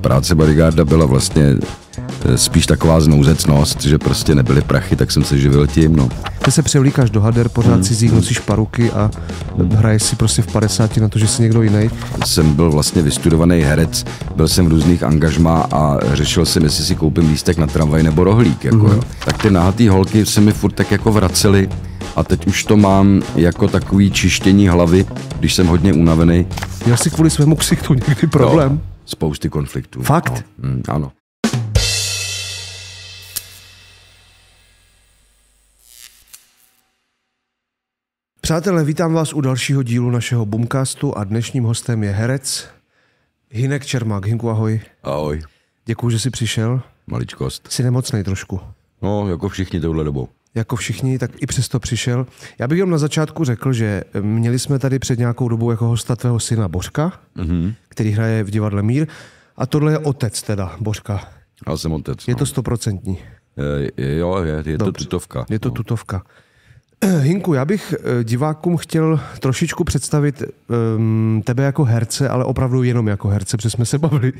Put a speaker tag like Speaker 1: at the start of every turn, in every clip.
Speaker 1: práce bodyguarda byla vlastně eh, spíš taková znouzecnost, že prostě nebyly prachy, tak jsem se živil tím, no.
Speaker 2: Ty se převlíkáš do hader, pořád si mm. nosíš paruky a hraješ si prostě v 50 na to, že jsi někdo jiný.
Speaker 1: Jsem byl vlastně vystudovaný herec, byl jsem v různých angažmá a řešil jsem, jestli si koupím lístek na tramvaj nebo rohlík, jako mm. jo. Tak ty nahatý holky se mi furt tak jako vracely a teď už to mám jako takový čištění hlavy, když jsem hodně unavený. Já si kvůli svému ksichtu někdy no. problém? No, spousty konfliktů. Fakt? No. Mm, ano.
Speaker 2: Přátelé, vítám vás u dalšího dílu našeho Boomcastu a dnešním hostem je herec Hinek Čermák. Hinku, ahoj. Ahoj. Děkuji, že jsi přišel. Maličkost. Jsi nemocnej
Speaker 1: trošku. No, jako všichni touhle dobou
Speaker 2: jako všichni, tak i přesto přišel. Já bych jenom na začátku řekl, že měli jsme tady před nějakou dobou jako hosta tvého syna Bořka, mm-hmm. který hraje v divadle Mír. A tohle je otec teda Bořka. Já jsem otec. Je no. to stoprocentní.
Speaker 1: Jo, je, je to tutovka. Je to no. tutovka.
Speaker 2: Hinku, já bych eh, divákům chtěl trošičku představit um, tebe jako herce, ale opravdu jenom jako herce, protože jsme se bavili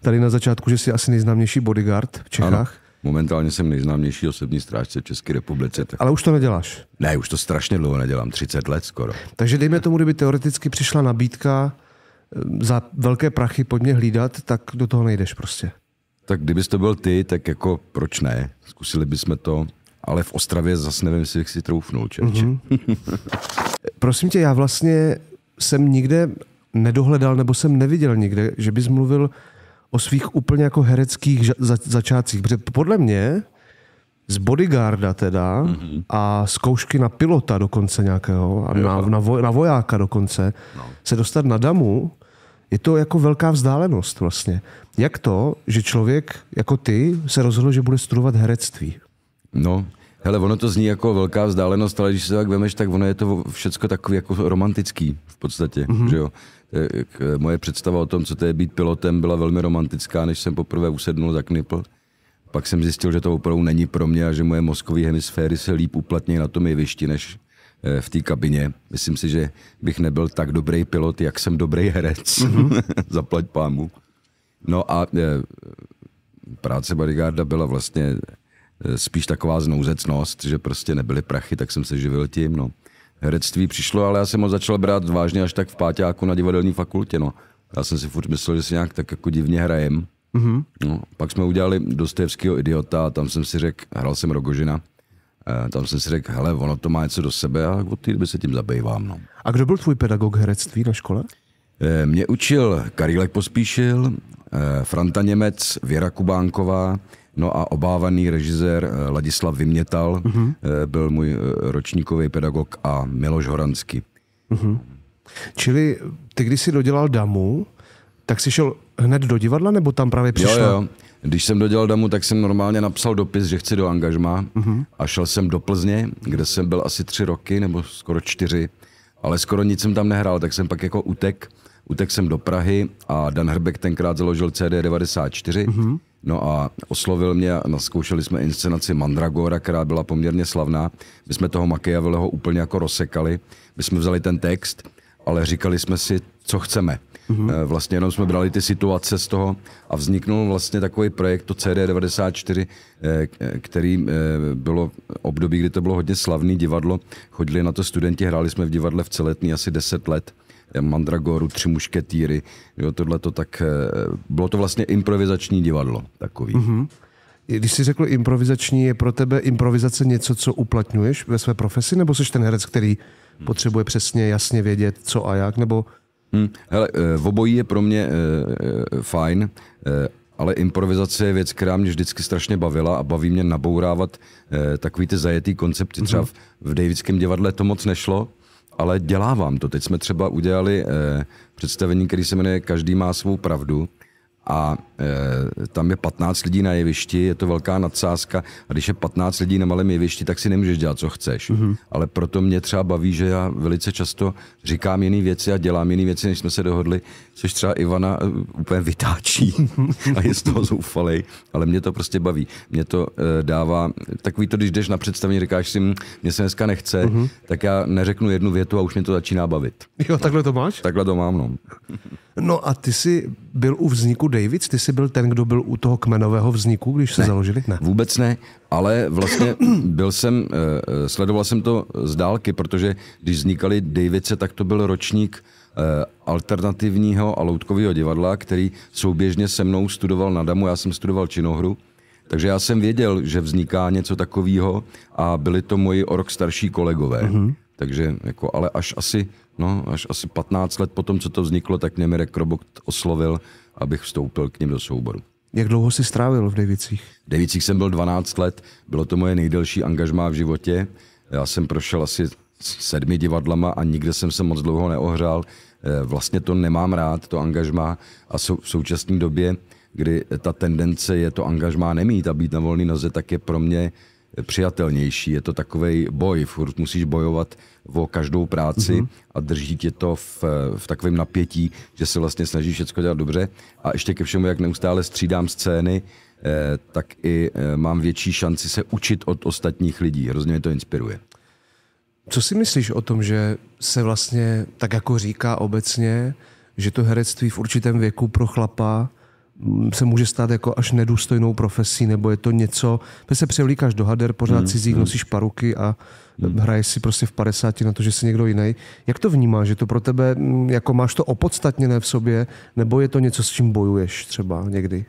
Speaker 2: tady na začátku, že jsi asi nejznámější bodyguard v Čechách.
Speaker 1: Ano. Momentálně jsem nejznámější osobní strážce v České republice. Tak... Ale už
Speaker 2: to neděláš?
Speaker 1: Ne, už to strašně dlouho nedělám, 30 let skoro.
Speaker 2: Takže dejme tomu, kdyby teoreticky přišla nabídka eh, za velké prachy pod mě hlídat, tak do toho nejdeš prostě.
Speaker 1: Tak kdybys to byl ty, tak jako proč ne? Zkusili bychom to, ale v Ostravě zase nevím, jestli bych si troufnul, Mm-hmm.
Speaker 2: Prosím tě, já vlastně jsem nikde nedohledal, nebo jsem neviděl nikde, že bys mluvil o svých úplně jako hereckých za, začátcích. Protože podle mě z bodyguarda teda mm-hmm. a zkoušky na pilota dokonce nějakého a na, na, voj, na vojáka dokonce no. se dostat na damu, je to jako velká vzdálenost vlastně. Jak to, že člověk jako ty se rozhodl, že bude studovat herectví?
Speaker 1: No, Hele, ono to zní jako velká vzdálenost, ale když se tak vemeš, tak ono je to všecko takový jako romantický v podstatě, mm-hmm. že jo. Eh, moje představa o tom, co to je být pilotem, byla velmi romantická, než jsem poprvé usednul za knipl. Pak jsem zjistil, že to opravdu není pro mě a že moje mozkové hemisféry se líp uplatní na tom jevišti, než eh, v té kabině. Myslím si, že bych nebyl tak dobrý pilot, jak jsem dobrý herec. Mm-hmm. Zaplať pámu. No a eh, práce bodyguarda byla vlastně Eh, spíš taková znouzecnost, že prostě nebyly prachy, tak jsem se živil tím, no. Herectví přišlo, ale já jsem ho začal brát vážně až tak v páťáku na divadelní fakultě, no. Já jsem si furt myslel, že si nějak tak jako divně hrajem. Mm-hmm. No, pak jsme udělali Dostojevského idiota a tam jsem si řekl, hrál jsem Rogožina, eh, tam jsem si řekl, hele, ono to má něco do sebe a od té doby se tím zabývám. No. A kdo byl tvůj pedagog herectví na škole? Eh, mě učil Karílek Pospíšil, Franta Němec, Věra Kubánková, No a obávaný režisér eh, Ladislav Vymětal mm-hmm. byl můj eh, ročníkový pedagog a Miloš Horanský.
Speaker 2: Mm-hmm. Čili ty, když jsi dodělal damu, tak jsi šel hned do divadla, nebo tam právě přišel? Jo, jo.
Speaker 1: Když jsem dodělal damu, tak jsem normálně napsal dopis, že chci do angažma mm-hmm. a šel jsem do Plzně, kde jsem byl asi tři roky, nebo skoro čtyři, ale skoro nic jsem tam nehrál, tak jsem pak jako utek Utek jsem do Prahy a Dan Hrbek tenkrát založil CD 94. Mm-hmm. No a oslovil mě a naskoušeli jsme inscenaci Mandragora, která byla poměrně slavná. My jsme toho Machiavelliho úplně jako rozsekali. My jsme vzali ten text, ale říkali jsme si, co chceme. Mm-hmm. Vlastně jenom jsme brali ty situace z toho a vzniknul vlastně takový projekt, to CD94, eh, který eh, bylo období, kdy to bylo hodně slavný divadlo. Chodili na to studenti, hráli jsme v divadle v celetní asi 10 let Eh, Mandragoru, Tři mušketýry, jo, tohle to tak, eh, bylo to vlastně improvizační divadlo takový.
Speaker 2: Mm-hmm. Když jsi řekl improvizační, je pro tebe improvizace něco, co uplatňuješ ve své profesi, nebo jsi ten herec, který potřebuje přesně jasně vědět, co a jak, nebo...
Speaker 1: Hmm, hele, v eh, obojí je pro mě e, fajn, e, ale improvizace je věc, která mě vždycky strašně bavila a baví mě nabourávat e, takový ty zajetý koncepty. Třeba mhm. v, v Davidském divadle to moc nešlo, ale dělá vám to. Teď jsme třeba udělali eh, představení, který se jmenuje Každý má svou pravdu a e, tam je 15 lidí na jevišti, je to velká nadsázka a když je 15 lidí na malém jevišti, tak si nemůžeš dělat, co chceš. Mm-hmm. Ale proto mě třeba baví, že já velice často říkám jiné věci a dělám jiné věci, než jsme se dohodli, což třeba Ivana e, úplně vytáčí a je z toho zoufalej, ale mě to prostě baví. Mě to e, dává, takový to, když jdeš na představení, říkáš si, hm, mě se dneska nechce, mm-hmm. tak já neřeknu jednu větu a už mě to začíná bavit. Jo, takhle to máš? Takhle to mám, no.
Speaker 2: No a ty jsi byl u vzniku Davids? Ty jsi byl ten, kdo byl u toho kmenového vzniku, když se ne, založili? Ne,
Speaker 1: vůbec ne, ale vlastně byl jsem, eh, eh, sledoval jsem to z dálky, protože když vznikali Davidce, tak to byl ročník eh, alternativního a loutkového divadla, který souběžně se mnou studoval na Damu, já jsem studoval činohru, takže já jsem věděl, že vzniká něco takového a byli to moji o rok starší kolegové. Mm-hmm. Takže jako, ale až asi, no, až asi 15 let potom, co to vzniklo, tak mě Mirek Krobok oslovil, abych vstoupil k ním do souboru. Jak dlouho jsi strávil v Devicích? V Devicích jsem byl 12 let, bylo to moje nejdelší angažmá v životě. Já jsem prošel asi sedmi divadlama a nikde jsem se moc dlouho neohřál. Eh, vlastně to nemám rád, to angažmá a sou, v současné době kdy ta tendence je to angažmá nemít a být na volný noze, tak je pro mě přijatelnější. Je to takový boj, furt musíš bojovat o každou práci mm-hmm. a drží tě to v, v takovém napětí, že se vlastně snažíš všechno dělat dobře. A ještě ke všemu, jak neustále střídám scény, eh, tak i eh, mám větší šanci se učit od ostatních lidí. Hrozně mě to inspiruje.
Speaker 2: Co si myslíš o tom, že se vlastně, tak jako říká obecně, že to herectví v určitém věku pro chlapa se může stát jako až nedůstojnou profesí, nebo je to něco, když se převlíkáš do hader, pořád mm, cizí, mm. nosíš paruky a hmm. E, hraješ si prostě v 50 na to, že jsi někdo jiný. Jak to vnímáš? Že to pro tebe, jako máš to opodstatněné v sobě, nebo je to něco, s čím bojuješ třeba někdy?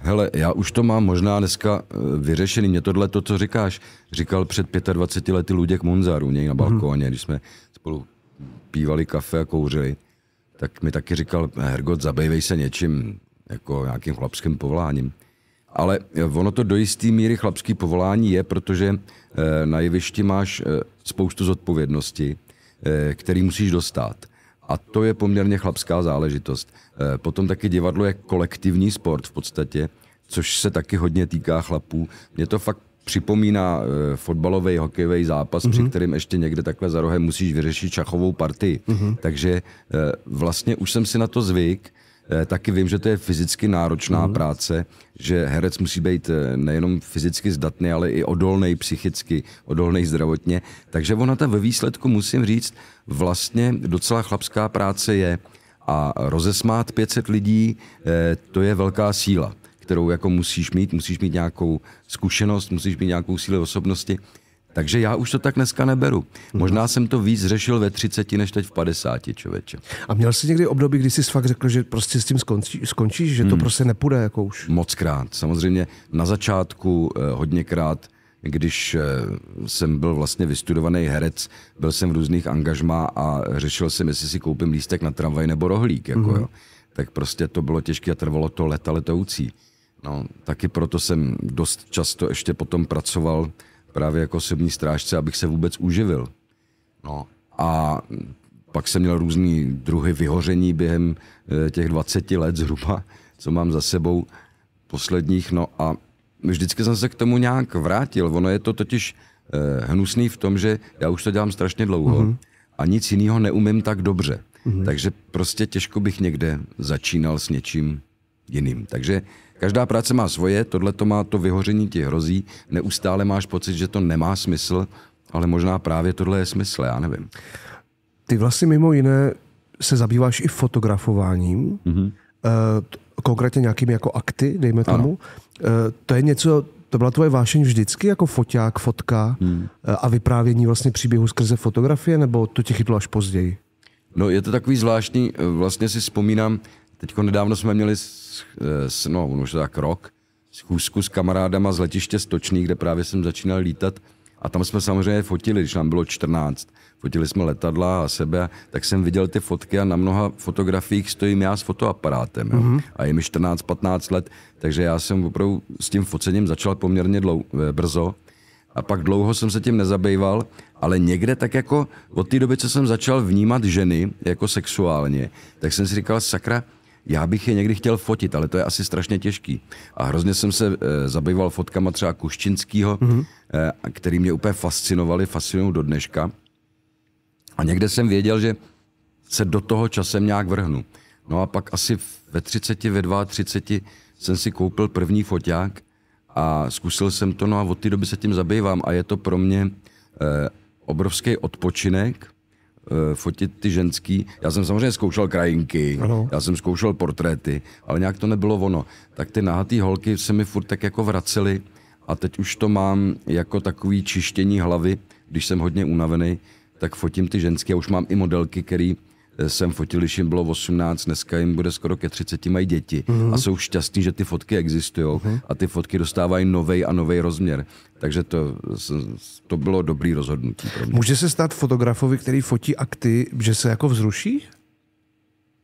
Speaker 1: Hele, já už to mám možná dneska e, vyřešený. Mě tohle, to, co říkáš, říkal před 25 lety Luděk Munzar u něj na mhm. balkóně, hmm. když jsme spolu pívali kafe a kouřili, tak mi taky říkal, eh, Hergot, zabývej se něčím, jako nějakým chlapským povoláním. Ale eh, ono to do jisté míry chlapský povolání je, protože eh, na jevišti máš eh, spoustu zodpovědnosti, který musíš dostat. A to je poměrně chlapská záležitost. Potom taky divadlo je kolektivní sport v podstatě, což se taky hodně týká chlapů. Mě to fakt připomíná fotbalový, hokejový zápas, mm-hmm. při mhm. kterém ještě někde takhle za rohem musíš vyřešit šachovou partii. Mm-hmm. Takže vlastně už jsem si na to zvyk, Eh, taky vím, že to je fyzicky náročná mm práce, že herec musí být eh, nejenom fyzicky zdatný, ale i odolný psychicky, odolný zdravotně. Takže ona ta ve výsledku, musím říct, vlastně docela chlapská práce je. A rozesmát 500 lidí, eh, to je velká síla, kterou jako musíš mít. Musíš mít nějakou zkušenost, musíš mít nějakou sílu osobnosti. Takže já už to tak dneska neberu. Mhm. Možná jsem to víc řešil ve 30 než teď v 50, člověče.
Speaker 2: A měl jsi někdy období, kdy jsi fakt řekl, že prostě s tím
Speaker 1: skončí, skončíš, že to hmm. prostě nepůjde jako už? Mockrát. Samozřejmě na začátku eh, hodněkrát když eh, jsem byl vlastně vystudovaný herec, byl jsem v různých angažmá a řešil jsem, jestli si koupím lístek na tramvaj nebo rohlík. Jako, mm-hmm. jo. Tak prostě to bylo těžké a trvalo to leta letoucí. No, taky proto jsem dost často ještě potom pracoval právě jako osobní strážce, abych se vůbec uživil. No a pak jsem měl různý druhy vyhoření během eh, těch 20 let zhruba, co mám za sebou posledních, no a vždycky jsem se k tomu nějak vrátil. Ono je to totiž eh, hnusný v tom, že já už to dělám strašně dlouho mm-hmm. a nic jiného neumím tak dobře. Mm-hmm. Takže prostě těžko bych někde začínal s něčím jiným. Takže Každá práce má svoje, tohle to má to vyhoření ti hrozí, neustále máš pocit, že to nemá smysl, ale možná právě tohle je smysl, já nevím.
Speaker 2: Ty vlastně mimo jiné se zabýváš i fotografováním, mm-hmm. konkrétně nějakými jako akty, dejme tomu. Ano. Eh, to je něco, to byla tvoje vášeň vždycky jako foťák, fotka hmm. Eh, a vyprávění vlastně příběhu skrze fotografie, nebo to tě chytlo až později?
Speaker 1: No je to takový zvláštní, vlastně si vzpomínám, Teď nedávno jsme měli, s, eh, no on už tak rok, schůzku s kamarádama z letiště Stočný, kde právě jsem začínal lítat a tam jsme samozřejmě fotili, když nám bylo 14. Fotili jsme letadla a sebe, tak jsem viděl ty fotky a na mnoha fotografiích stojím já s fotoaparátem. Mm-hmm. A je mi 14-15 let, takže já jsem opravdu s tím focením začal poměrně dlou, eh, brzo. A pak dlouho jsem se tím nezabýval, ale někde tak jako od té doby, co jsem začal vnímat ženy jako sexuálně, tak jsem si říkal, sakra, já bych je někdy chtěl fotit, ale to je asi strašně těžký. A hrozně jsem se e, zabýval fotkama třeba Kuščinskýho, mm-hmm. e, který mě úplně fascinovali, fascinují do dneška. A někde jsem věděl, že se do toho časem nějak vrhnu. No a pak asi ve 30, ve 32 jsem si koupil první foťák a zkusil jsem to, no a od té doby se tím zabývám a je to pro mě e, obrovský odpočinek Eh, fotit ty ženský. Já jsem samozřejmě zkoušel krajinky, ano. já jsem zkoušel portréty, ale nějak to nebylo ono. Tak ty nahatý holky se mi furt tak jako vracely a teď už to mám jako takový čištění hlavy, když jsem hodně unavený, tak fotím ty ženské. Já už mám i modelky, které jsem fotil, když jim bylo 18, dneska jim bude skoro ke 30, mají děti mm-hmm. a jsou šťastní, že ty fotky existují mm-hmm. a ty fotky dostávají nový a nový rozměr. Takže to, to bylo dobrý rozhodnutí. Pro mě. Může
Speaker 2: se stát fotografovi, který fotí akty, že se jako vzruší?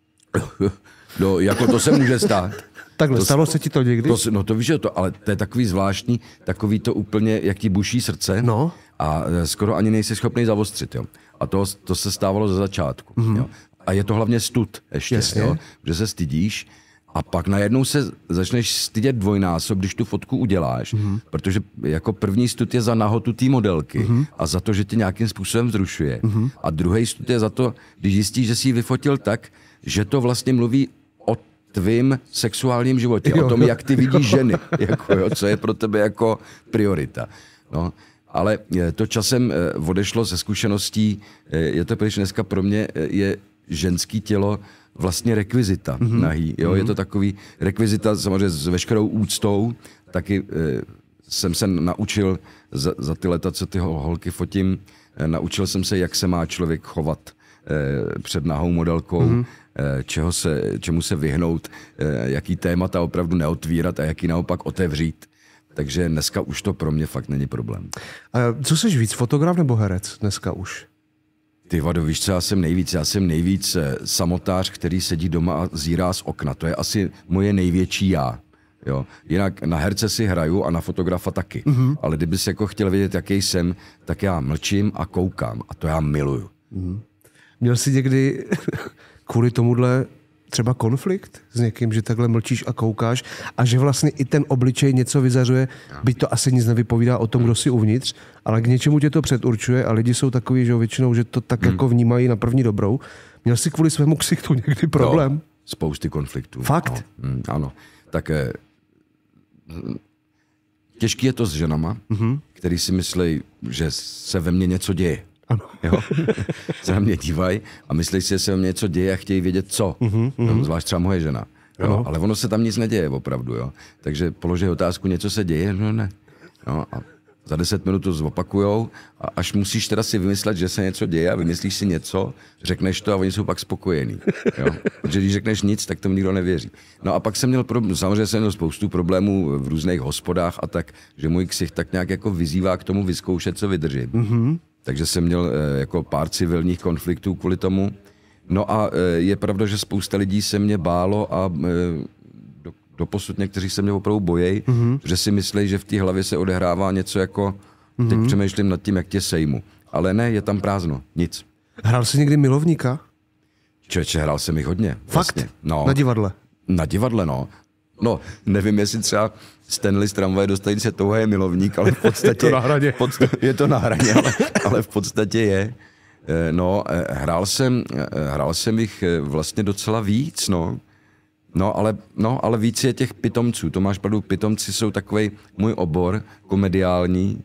Speaker 1: no, jako to se může stát. Takhle, to, stalo se ti to někdy? To, no to víš, že to, ale to je takový zvláštní, takový to úplně, jak ti buší srdce no. a e, skoro ani nejsi schopný zavostřit. Jo. A to, to se stávalo ze začátku. Mm-hmm. Jo. A je to hlavně stud ještě, jo, že se stydíš. A pak najednou se začneš stydět dvojnásob, když tu fotku uděláš, mm-hmm. protože jako první stud je za nahotu té modelky mm-hmm. a za to, že tě nějakým způsobem vzrušuje. Mm-hmm. A druhý stud je za to, když zjistíš, že jsi ji vyfotil tak, že to vlastně mluví o tvým sexuálním životě, jo, o tom, jo, jak ty vidíš jo. ženy, jako, jo, co je pro tebe jako priorita. No, ale eh, to časem eh, odešlo ze zkušeností, eh, je to pryč dneska pro mě, je ženský tělo vlastně rekvizita mm-hmm. nahý. Jo? Mm-hmm. Je mhm. to takový rekvizita samozřejmě s veškerou úctou, taky jsem se naučil za, za ty leta, co ty holky fotím, naučil jsem se, jak se má člověk chovat před nahou modelkou, mm-hmm. čeho se, čemu se vyhnout, jaký témata opravdu neotvírat a jaký naopak otevřít. Takže dneska už to pro mě fakt není problém. A
Speaker 2: co jsi víc, fotograf nebo herec dneska už?
Speaker 1: Ty vado, víš co, já jsem nejvíc, já jsem nejvíc eh, samotář, který sedí doma a zírá z okna. To je asi moje největší já. Jo. Jinak na herce si hraju a na fotografa taky. Mm-hmm. Ale kdybys jako chtěl vědět, jaký jsem, tak já mlčím a koukám. A to já miluju. Mm-hmm.
Speaker 2: Měl jsi někdy kvůli tomuhle třeba konflikt s někým, že takhle mlčíš a koukáš a že vlastně i ten obličej něco vyzařuje, byť to asi nic nevypovídá o tom, kdo si uvnitř, ale k něčemu tě to předurčuje a lidi jsou takový, že většinou, že to tak hmm. jako vnímají na první dobrou. Měl jsi kvůli svému ksichtu někdy no, problém? No,
Speaker 1: spousty konfliktů. No. Fakt? No, ano. Tak eh, hm, těžký je to s ženama, mm-hmm. který si myslí, že se ve mně něco děje. Ano. Jo? se na mě dívají a myslí si, že se mě něco děje a chtějí vědět, co. Uh-huh, No, zvlášť třeba moje žena. Jo. No, ale ono se tam nic neděje opravdu. Jo? Takže položí otázku, něco se děje, no ne. No, a za deset minut to zopakujou a až musíš teda si vymyslet, že se něco děje a vymyslíš si něco, řekneš to a oni jsou pak spokojení. Jo? Protože když řekneš nic, tak tomu nikdo nevěří. No a pak jsem měl, problém, samozřejmě jsem měl spoustu problémů v různých hospodách a tak, že můj ksich tak nějak jako vyzývá k tomu vyzkoušet, co vydržím. Mm-hmm takže jsem měl eh, jako pár civilních konfliktů kvůli tomu. No a eh, je pravda, že spousta lidí se mě bálo a eh, do, doposud někteří se mě opravdu bojejí, mm-hmm. že si myslí, že v té hlavě se odehrává něco jako mm-hmm. teď mhm. přemýšlím nad tím, jak tě sejmu. Ale ne, je tam prázdno, nic.
Speaker 2: Hrál jsi někdy milovníka?
Speaker 1: Čeče, hrál jsem jich hodně. Fakt? Vlastně. No. Na divadle? Na divadle, no. No, nevím, jestli třeba Stanley z tramvaje dostají se toho je milovník, ale v podstatě... je to na
Speaker 2: hraně. je to na hraně, ale,
Speaker 1: ale v podstatě je. Eh, no, eh, hrál jsem, eh, hrál jsem jich vlastně docela víc, no. No ale, no, ale víc je těch pitomců. To máš pravdu, pitomci jsou takový můj obor komediální.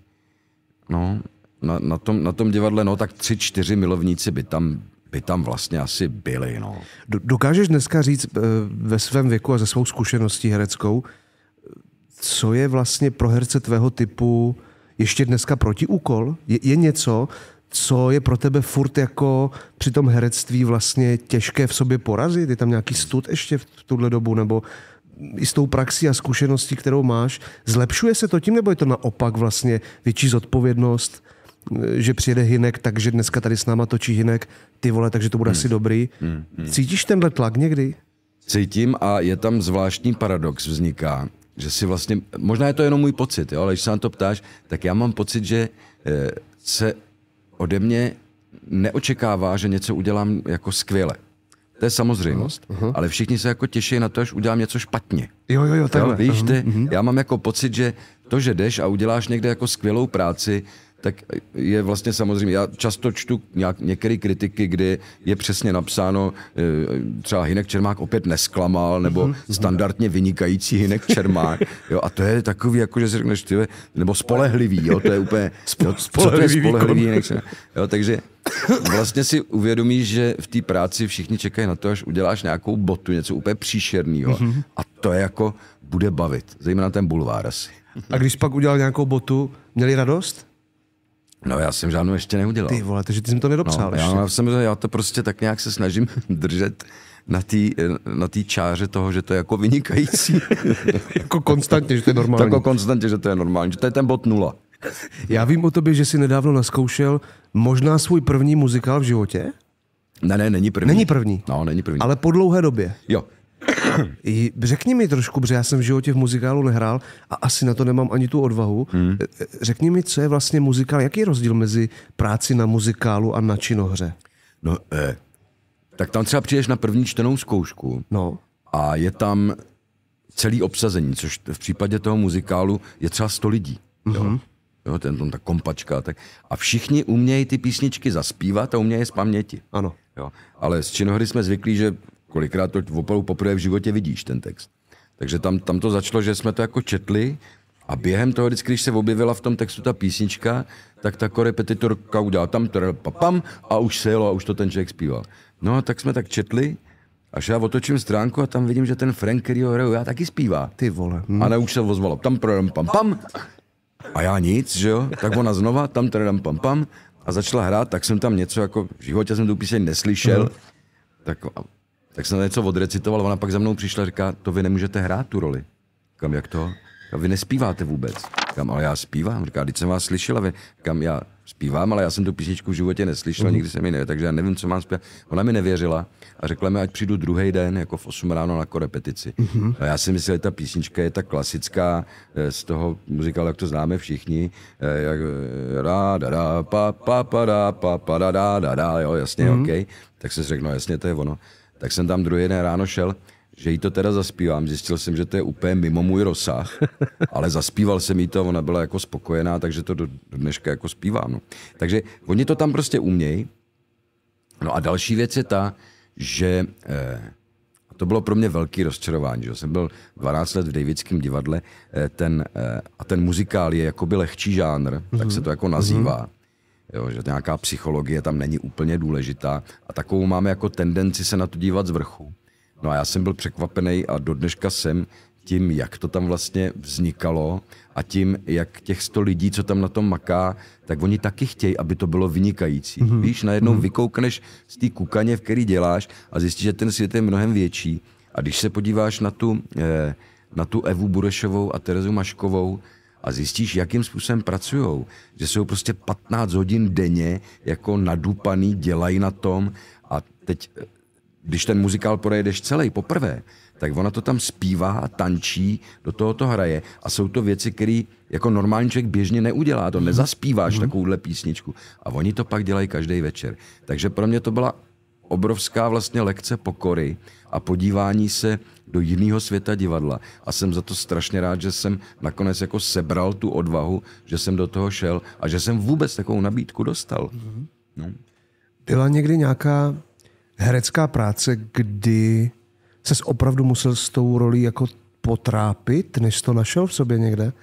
Speaker 1: No, na, na, tom, na tom divadle, no tak tři, čtyři milovníci by tam by tam vlastně asi byly. No.
Speaker 2: Dokážeš dneska říct eh, ve svém věku a ze svou zkušeností hereckou, co je vlastně pro herce tvého typu ještě dneska protiúkol? Je, je něco, co je pro tebe furt jako při tom herectví vlastně těžké v sobě porazit? Je tam nějaký stud ještě v tuhle dobu? Nebo i s tou praxí a zkušeností, kterou máš, zlepšuje se to tím, nebo je to naopak vlastně větší zodpovědnost? že přijede Hinek, takže dneska tady s náma točí Hinek,
Speaker 1: ty vole, takže to bude hmm. asi dobrý. Hmm. Hmm. Cítíš tenhle tlak někdy? Cítím a je tam zvláštní paradox vzniká, že si vlastně, možná je to jenom můj pocit, jo, ale když se na to ptáš, tak já mám pocit, že eh, se ode mě neočekává, že něco udělám jako skvěle. To je samozřejmost, uh-huh. ale všichni se jako těší na to, až udělám něco špatně.
Speaker 2: Jo, jo, jo, takhle. Jo, víš, mhm, ty, uh-huh.
Speaker 1: já mám jako pocit, že to, že jdeš a uděláš někde jako skvělou práci, tak je vlastně samozřejmě, já často čtu nějak, některé kritiky, kdy je přesně napsáno, eh, třeba Hinek Čermák opět nesklamal, nebo mhm. standardně vynikající Hinek Čermák, jo, a to je takový, jako že si řekneš, ty, nebo spolehlivý, jo, to je úplně, jo, co to je spolehlivý Hinek Čermák, jo, takže vlastně si uvědomíš, že v té práci všichni čekají na to, až uděláš nějakou botu, něco úplně příšerného. Mhm. A to je jako, bude bavit, zejména ten bulvár asi.
Speaker 2: A když pak udělal nějakou botu, měli radost?
Speaker 1: No já jsem žádnou ještě neudělal. Ty
Speaker 2: vole, takže ty jsem to nedopsal no, ještě. Já,
Speaker 1: jsem, já to prostě tak nějak se snažím držet na té na tý čáře toho, že to je jako vynikající. jako konstantně, že to je normální. Jako konstantně, že to je normální, že to je ten bod nula.
Speaker 2: Já vím o tobě, že jsi nedávno naskoušel možná svůj první muzikál v životě?
Speaker 1: Ne, ne, není první. Není první. No, není první. Ale
Speaker 2: po dlouhé době. Jo, Řekni mi trošku, protože já jsem v životě v muzikálu nehrál a asi na to nemám ani tu odvahu. Hmm. Eh, řekni mi, co je vlastně muzikál, jaký je rozdíl mezi práci na muzikálu a na činohře?
Speaker 1: No, eh, tak tam třeba přijdeš na první čtenou zkoušku no. a je tam celý obsazení, což v případě toho muzikálu je třeba 100 lidí. Mm-hmm. Jo? Mhm. Jo, ten, ten, ta kompačka. Tak. A všichni umějí ty písničky zaspívat a umějí je z paměti. Ano. Jo. Ale z činohry jsme zvyklí, že kolikrát to opravdu poprvé v životě vidíš, ten text. Takže tam, tam to začalo, že jsme to jako četli a během toho, vždycky, když se objevila v tom textu ta písnička, tak ta korepetitorka udělala tam pam a už se jelo a už to ten člověk zpíval. No a tak jsme tak četli Až já otočím stránku a tam vidím, že ten Frank, který ho hraju, já taky zpívá. Ty vole. Hmm. A ne, už se ozvalo. Tam pam pam pam. A já nic, že jo? Tak ona znova, tam tradam pam pam. A začala hrát, tak jsem tam něco jako, v životě jsem tu píseň neslyšel. Hmm. Tak tak jsem něco odrecitoval, ona pak za mnou přišla a říká, to vy nemůžete hrát tu roli. Kam jak to? A vy nespíváte vůbec. Kam, ale já zpívám. Říká, když jsem vás slyšela, vy, kam já zpívám, ale já jsem tu písničku v životě neslyšel, mm-hmm. nikdy jsem ji ne, takže já nevím, co mám zpívat. Ona mi nevěřila a řekla mi, ať přijdu druhý den, jako v 8 ráno na korepetici. Mm-hmm. A já si myslel, že ta písnička je ta klasická eh, z toho muzikálu, jak to známe všichni, eh, jak eh, rá, da, da, pa, pa, pa, da, pa, pa, da, da, da, da, jo, jasně, mm-hmm. OK. Tak jsem si řekl, no jasně, to je ono tak jsem tam druhý den ráno šel, že jí to teda zaspívám. Zjistil jsem, že to je úplně mimo můj rozsah, ale zaspíval jsem jí to, ona byla jako spokojená, takže to do, do dneška jako zpívám. No. Takže oni to tam prostě umějí. No a další věc je ta, že eh, to bylo pro mě velký rozčarování. Že? Jsem byl 12 let v Davidském divadle eh, ten, eh, a ten muzikál je jakoby lehčí žánr, mm-hmm. tak se to jako mhm. Mhm. nazývá. Mm-hmm jo, že nějaká psychologie tam není úplně důležitá a takovou máme jako tendenci se na to dívat z vrchu. No a já jsem byl překvapený a do dneška jsem tím, jak to tam vlastně vznikalo a tím, jak těch sto lidí, co tam na tom maká, tak oni taky chtějí, aby to bylo vynikající. Mm-hmm. Víš, najednou mm-hmm. vykoukneš z té kukaně, v který děláš a zjistíš, že ten svět je mnohem větší. A když se podíváš na tu, eh, na tu Evu Burešovou a Terezu Maškovou, a zjistíš, jakým způsobem pracují. Že jsou prostě 15 hodin denně jako nadupaný, dělají na tom a teď, eh, když ten muzikál projedeš celý poprvé, tak ona to tam zpívá, tančí, do toho to hraje. A jsou to věci, které jako normální člověk běžně neudělá. To mhm. nezaspíváš mm-hmm. takovouhle písničku. A oni to pak dělají každý večer. Takže pro mě to byla obrovská vlastně lekce pokory a podívání se do jiného světa divadla. A jsem za to strašně rád, že jsem nakonec jako sebral tu odvahu, že jsem do toho šel a že jsem vůbec takovou nabídku dostal. Mm-hmm. No.
Speaker 2: Byla někdy nějaká herecká práce, kdy ses opravdu musel s tou rolí jako potrápit, než to našel v sobě někde?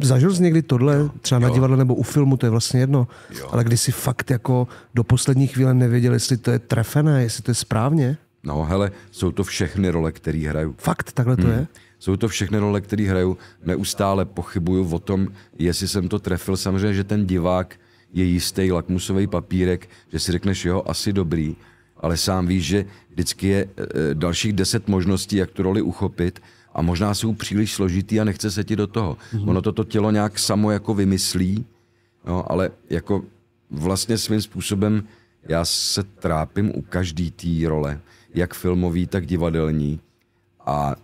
Speaker 2: Zažil jsi někdy tohle, jo, třeba jo. na divadle nebo u filmu, to je vlastně jedno, jo. ale když si fakt jako do poslední chvíle nevěděl, jestli to je trefené, jestli to je správně?
Speaker 1: No, hele, jsou to všechny role, které hraju. Fakt, takhle to hmm. je? Jsou to všechny role, které hraju. Neustále pochybuju o tom, jestli jsem to trefil. Samozřejmě, že ten divák je jistý lakmusový papírek, že si řekneš, jo, asi dobrý, ale sám víš, že vždycky je e, e dalších deset možností, jak tu roli uchopit a možná jsou příliš složitý a nechce se ti do toho. Mm-hmm. Ono toto tělo nějak samo jako vymyslí, no, ale jako vlastně svým způsobem já se trápím u každý té role jak filmový, tak divadelní. A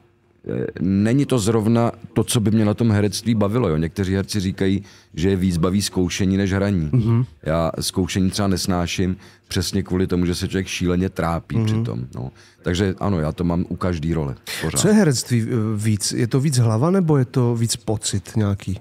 Speaker 1: e, není to zrovna to, co by mě na tom herectví bavilo. Jo? Někteří herci říkají, že je víc baví zkoušení než hraní. Mm-hmm. Já zkoušení třeba nesnáším přesně kvůli tomu, že se člověk šíleně trápí mm-hmm. přitom. No. Takže ano, já to mám u každý role. Pořád. Co je
Speaker 2: herectví e, víc? Je to víc hlava nebo je to víc pocit nějaký?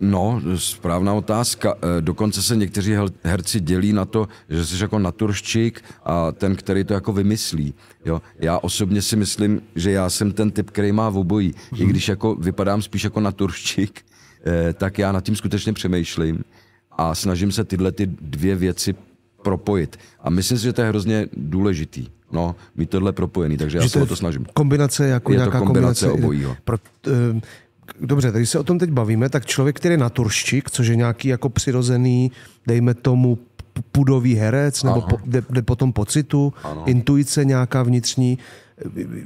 Speaker 1: No, správná otázka. E, dokonce se někteří herci dělí na to, že jsi jako naturščík a ten, který to jako vymyslí. Jo? Já osobně si myslím, že já jsem ten typ, který má v obojí. I mhm. když jako vypadám spíš jako naturščík, e, tak já nad tím skutečně přemýšlím a snažím se tyhle ty dvě věci propojit. A myslím si, že to je hrozně důležitý. No, mít tohle propojený, takže já se to o to snažím.
Speaker 2: Kombinace jako je nějaká to kombinace, kombinace obojího. Pro, e, Dobře, tady se o tom teď bavíme, tak člověk, který je naturščík, což je nějaký jako přirozený, dejme tomu, pudový herec, nebo po, jde, jde potom pocitu, ano. intuice nějaká vnitřní,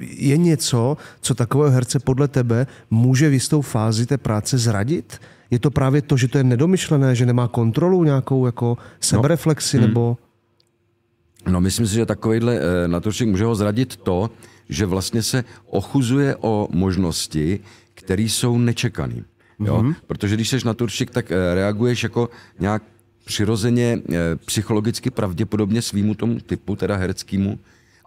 Speaker 2: je něco, co takového herce podle tebe může v jistou fázi té práce zradit? Je to právě to, že to je nedomyšlené, že nemá kontrolu nějakou jako no. sebereflexi, no. nebo...
Speaker 1: No myslím si, že takovýhle e, eh, natočník může ho zradit to, že vlastně se ochuzuje o možnosti, které jsou nečekané. Mm-hmm. Protože když jsi natočník, tak e, reaguješ jako nějak přirozeně e, psychologicky pravděpodobně svýmu tomu typu, teda hereckému,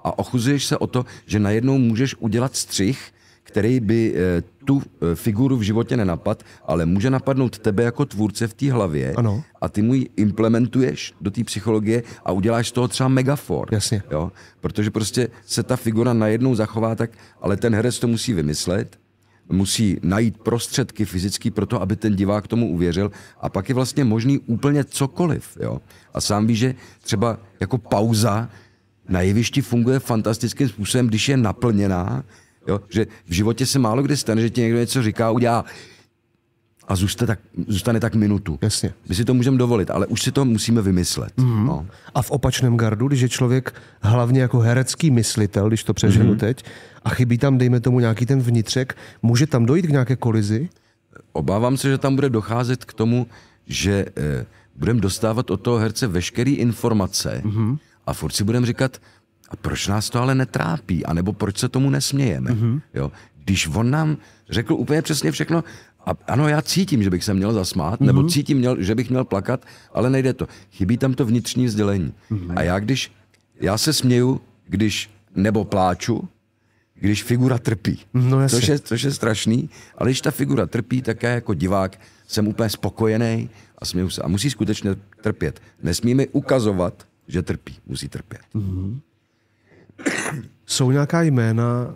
Speaker 1: a ochuzuješ se o to, že najednou můžeš udělat střih, který by eh, tu eh, figuru v životě nenapad, ale může napadnout tebe jako tvůrce v té hlavě ano. a ty mu ji implementuješ do té psychologie a uděláš z toho třeba megafor. Jasně. Jo? Protože prostě se ta figura najednou zachová tak, ale ten herec to musí vymyslet, musí najít prostředky fyzické pro to, aby ten divák tomu uvěřil a pak je vlastně možný úplně cokoliv. Jo? A sám víš, že třeba jako pauza na jevišti funguje fantastickým způsobem, když je naplněná Jo? Že v životě se málo kdy stane, že ti někdo něco říká, udělá a zůstane tak, zůstane tak minutu. Jasně. My si to můžeme dovolit, ale už si to musíme vymyslet. Mm-hmm. No.
Speaker 2: A v opačném gardu, když je člověk hlavně jako herecký myslitel, když to přeženu mm-hmm. teď, a chybí tam, dejme tomu, nějaký ten vnitřek, může tam dojít k nějaké kolizi?
Speaker 1: Obávám se, že tam bude docházet k tomu, že eh, budeme dostávat od toho herce veškeré informace mm-hmm. a furt si budeme říkat, a proč nás to ale netrápí? A nebo proč se tomu nesmějeme? Mm-hmm. Jo? Když on nám řekl úplně přesně všechno, a ano, já cítím, že bych se měl zasmát, mm-hmm. nebo mhm. cítím, měl, že bych měl plakat, ale nejde to. Chybí tam to vnitřní sdělení. Mm-hmm. A já když, já se směju, když nebo pláču, když figura trpí. No což, je, což je strašný, ale když ta figura trpí, tak já jako divák jsem úplně spokojený a směju se. A musí skutečně trpět. Nesmíme ukazovat, že trpí. Musí trpět.
Speaker 2: Mm-hmm. Jsou nějaká jména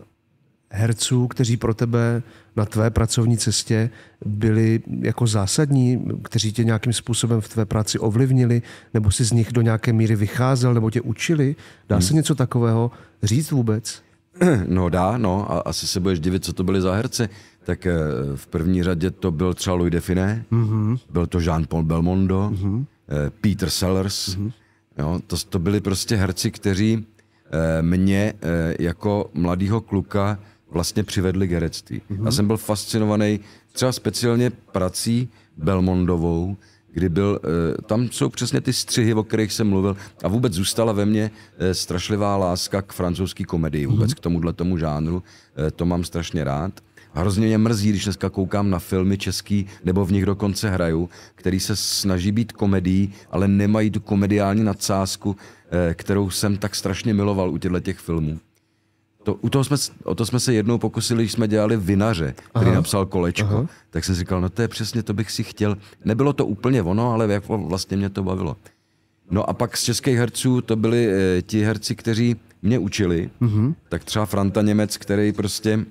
Speaker 2: herců, kteří pro tebe na tvé pracovní cestě byli jako zásadní, kteří tě nějakým způsobem v tvé práci ovlivnili, nebo si z nich do nějaké míry vycházel, nebo tě učili? Dá se hmm. něco takového říct vůbec?
Speaker 1: No dá, no a asi se budeš divit, co to byli za herci. Tak eh, v první řadě to byl třeba Louis Define, mm-hmm. byl to Jean-Paul Belmondo, mm-hmm. Peter Sellers, mm-hmm. jo, to, to byli prostě herci, kteří Eh, mě eh, jako mladýho kluka vlastně přivedli k herectví. Mm-hmm. Já jsem byl fascinovaný třeba speciálně prací Belmondovou, kdy byl, eh, tam jsou přesně ty střihy, o kterých jsem mluvil a vůbec zůstala ve mně strašlivá láska k francouzské komedii, vůbec mm-hmm. k tomuhle tomu žánru, to mám strašně rád. Hrozně mě mrzí, když dneska koukám na filmy český, nebo v nich dokonce hraju, který se snaží být komedií, ale nemají tu komediální nadsázku, eh, kterou jsem tak strašně miloval u těchto těch filmů. To, u toho jsme, o to jsme se jednou pokusili, když jsme dělali Vinaře, který aha, napsal kolečko. Aha. Tak jsem říkal, no to je přesně, to bych si chtěl. Nebylo to úplně ono, ale jak vlastně mě to bavilo. No a pak z českých herců to byli e, ti herci, kteří mě učili. Mm-hmm. Tak třeba Franta Němec, který prostě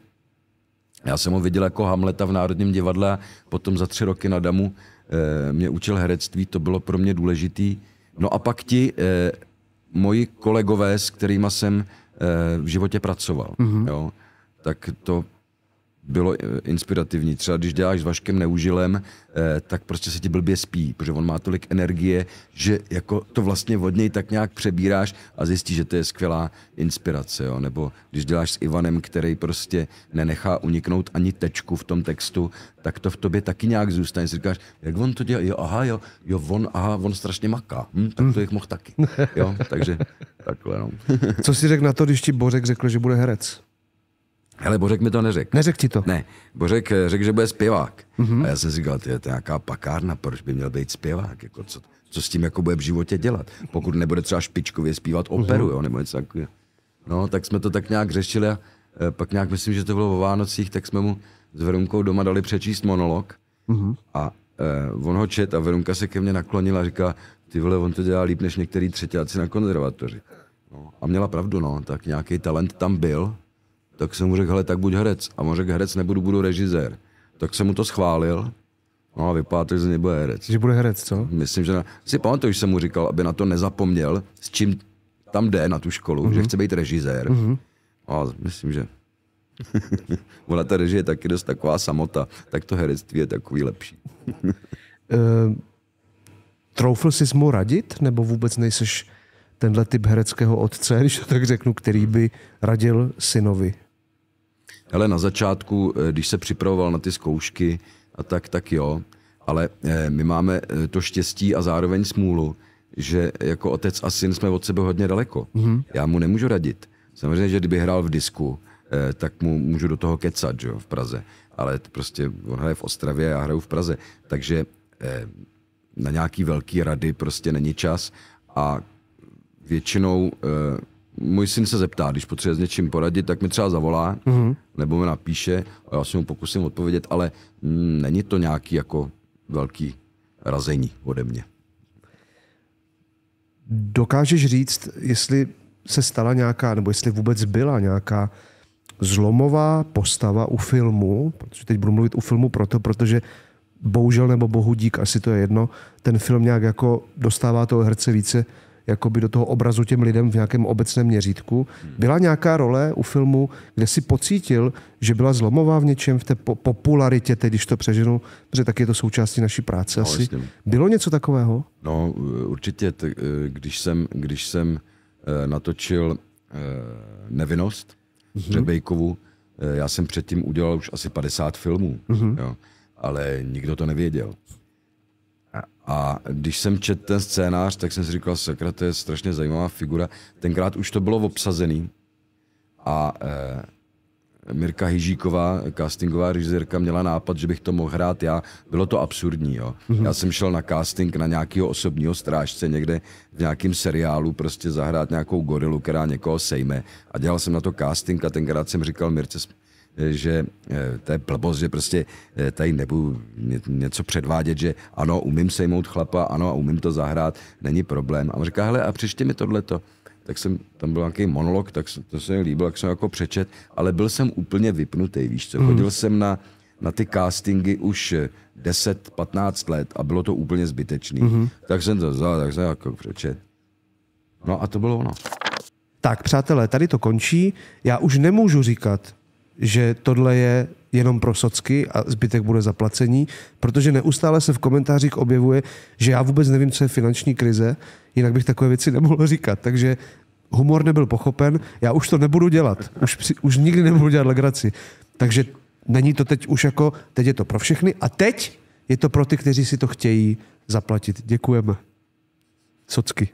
Speaker 1: já jsem ho viděl jako Hamleta v Národním divadle a potom za tři roky na Damu eh, mě učil herectví, to bylo pro mě důležitý. No a pak ti eh, moji kolegové, s kterými jsem eh, v životě pracoval, mm-hmm. jo, tak to bylo eh, inspirativní. Třeba když děláš s Vaškem Neužilem, eh, tak prostě se ti blbě spí, protože on má tolik energie, že jako to vlastně od něj tak nějak přebíráš a zjistíš, že to je skvělá inspirace. Jo? Nebo když děláš s Ivanem, který prostě nenechá uniknout ani tečku v tom textu, tak to v tobě taky nějak zůstane. Si říkáš, jak on to dělá? Jo, aha, jo, jo on, aha, on strašně maká. Hm, tak to jich mohl taky. Jo? Takže takhle. No.
Speaker 2: Co si řekl na to, když ti Bořek řekl, že bude herec?
Speaker 1: Hele, Bořek mi to neřekl. Neřekl ti to? Ne, Bořek eh, řekl, že bude zpěvák. Mm-hmm. A já jsem si říkal, to je nějaká pakárna, proč by měl být zpěvák? Jako, co, co s tím jako bude v životě dělat? Pokud nebude třeba špičkově zpívat mhm. operu, mm-hmm. jo, nebo něco takového. No, tak jsme to tak nějak řešili a eh, pak nějak, myslím, že to bylo o Vánocích, tak jsme mu s Verunkou doma dali přečíst monolog mm-hmm. a eh, on ho čet a Verunka se ke mně naklonila a říká, ty vole, on to dělá líp než některý třetíáci na konzervatoři. No, a měla pravdu, no, tak nějaký talent tam byl, tak jsem mu řekl, hele, tak buď herec. A on řekl, herec nebudu, budu režisér. Tak jsem mu to schválil. No a vypadá to, že nebude herec. Že bude herec, co? Myslím, že na... si pamatuju, že jsem mu říkal, aby na to nezapomněl, s čím tam jde na tu školu, mm-hmm. že mhm. chce být režisér. Mm-hmm. A myslím, že ona ta režie je taky dost taková samota, tak to herectví je takový lepší. uh,
Speaker 2: troufl jsi mu radit, nebo vůbec nejseš tenhle typ hereckého otce, když to tak řeknu, který by radil synovi?
Speaker 1: Ale na začátku, eh, když se připravoval na ty zkoušky a tak, tak jo. Ale eh, my máme eh, to štěstí a zároveň smůlu, že jako otec a syn jsme od sebe hodně daleko. Mm-hmm. Já mu nemůžu radit. Samozřejmě, že kdyby hrál v disku, tak mu můžu do toho kecat, že jo, v Praze. Ale prostě on hraje v Ostravě a hraju v Praze. Takže na nějaký velký rady prostě není čas a většinou můj syn se zeptá, když potřebuje s něčím poradit, tak mi třeba zavolá mm-hmm. nebo mi napíše a já si mu pokusím odpovědět, ale mm, není to nějaký jako velký razení ode mě.
Speaker 2: Dokážeš říct, jestli se stala nějaká, nebo jestli vůbec byla nějaká zlomová postava u filmu, protože teď budu mluvit u filmu proto, protože bohužel nebo bohu dík, asi to je jedno, ten film nějak jako dostává toho herce více jakoby do toho obrazu těm lidem v nějakém obecném měřítku. Byla nějaká role u filmu, kde si pocítil, že byla zlomová v něčem, v té po- popularitě, teď, když to přeženu, protože tak je to součástí naší práce no, asi. Jistě. Bylo něco takového?
Speaker 1: No určitě, t- eh, když jsem, když jsem eh, natočil eh, Nevinnost mm-hmm. Řebejkovu, já jsem předtím udělal už asi 50 filmů, mm-hmm. jo, ale nikdo to nevěděl. A když jsem četl ten scénář, tak jsem si říkal, sakra, to je strašně zajímavá figura. Tenkrát už to bylo obsazený a eh, Mirka Hyžíková, castingová režisérka, měla nápad, že bych to mohl hrát já. Bylo to absurdní, jo. Mm-hmm. Já jsem šel na casting na nějakého osobního strážce někde v nějakém seriálu, prostě zahrát nějakou gorilu, která někoho sejme. A dělal jsem na to casting a tenkrát jsem říkal Mirce, že eh, to je blbost, že prostě eh, tady nebudu něco předvádět, že ano, umím sejmout chlapa, ano, umím to zahrát, není problém. A on říká, hele, a přečti mi tohleto. Tak jsem, tam byl nějaký monolog, tak to se mi líbilo, jak jsem jako přečet, ale byl jsem úplně vypnutý, víš co. Hmm. Chodil mm. jsem na, na ty castingy už 10-15 eh, let a bylo to úplně zbytečný. Mm-hmm. Tak jsem to vzal, tak jsem jako přečet. No a to bylo ono.
Speaker 2: Tak přátelé, tady to končí. Já už nemůžu říkat, že tohle je jenom pro socky a zbytek bude zaplacení, protože neustále se v komentářích objevuje, že já vůbec nevím, co je finanční krize, jinak bych takové věci nemohl říkat. Takže humor nebyl pochopen, já už to nebudu dělat, už, už nikdy nebudu dělat legraci. Takže není to teď už jako, teď je to pro všechny a teď je to pro ty, kteří si to chtějí zaplatit. Děkujeme. Socky.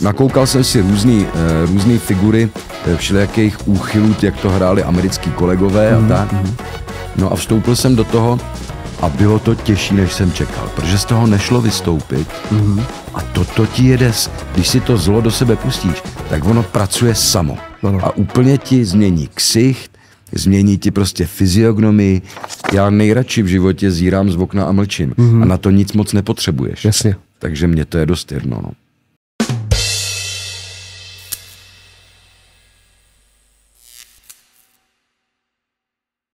Speaker 1: Nakoukal jsem si různé eh, různý figury Eh, všelijakých úchylů, jak to hráli americký kolegové mm-hmm. a mhm, tak. Mhm. No a vstoupil jsem do toho a bylo to těžší, než jsem čekal, protože z toho nešlo vystoupit. Mm-hmm. A toto ti jede, když si to zlo do sebe pustíš, tak ono pracuje samo. Ano. A úplně ti změní ksicht, změní ti prostě fyziognomii. Já nejradši v životě zírám z okna a mlčím. Mm-hmm. A na to nic moc nepotřebuješ. Jasně. Takže mě to je dost jedno. No.